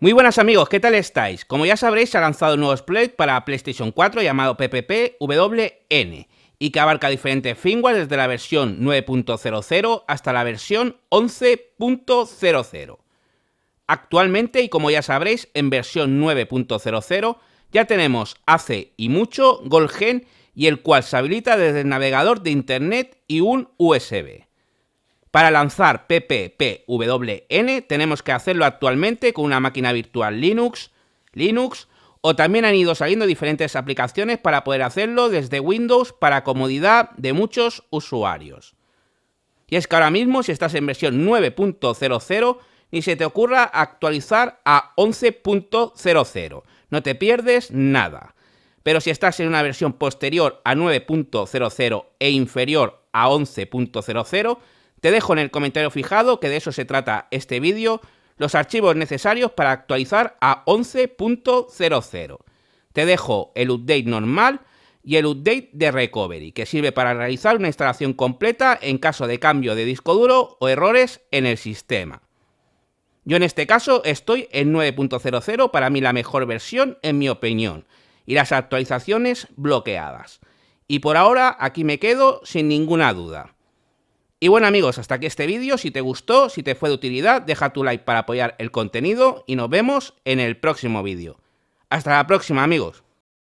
Muy buenas amigos, ¿qué tal estáis? Como ya sabréis, se ha lanzado un nuevo exploit para PlayStation 4 llamado PPPWN y que abarca diferentes firmware desde la versión 9.00 hasta la versión 11.00. Actualmente, y como ya sabréis, en versión 9.00 ya tenemos hace y mucho GolGen y el cual se habilita desde el navegador de Internet y un USB. Para lanzar PPPWN tenemos que hacerlo actualmente con una máquina virtual Linux, Linux o también han ido saliendo diferentes aplicaciones para poder hacerlo desde Windows para comodidad de muchos usuarios. Y es que ahora mismo si estás en versión 9.00 ni se te ocurra actualizar a 11.00. No te pierdes nada. Pero si estás en una versión posterior a 9.00 e inferior a 11.00, te dejo en el comentario fijado que de eso se trata este vídeo, los archivos necesarios para actualizar a 11.00. Te dejo el update normal y el update de recovery, que sirve para realizar una instalación completa en caso de cambio de disco duro o errores en el sistema. Yo en este caso estoy en 9.00, para mí la mejor versión en mi opinión, y las actualizaciones bloqueadas. Y por ahora aquí me quedo sin ninguna duda. Y bueno amigos, hasta aquí este vídeo. Si te gustó, si te fue de utilidad, deja tu like para apoyar el contenido y nos vemos en el próximo vídeo. Hasta la próxima amigos.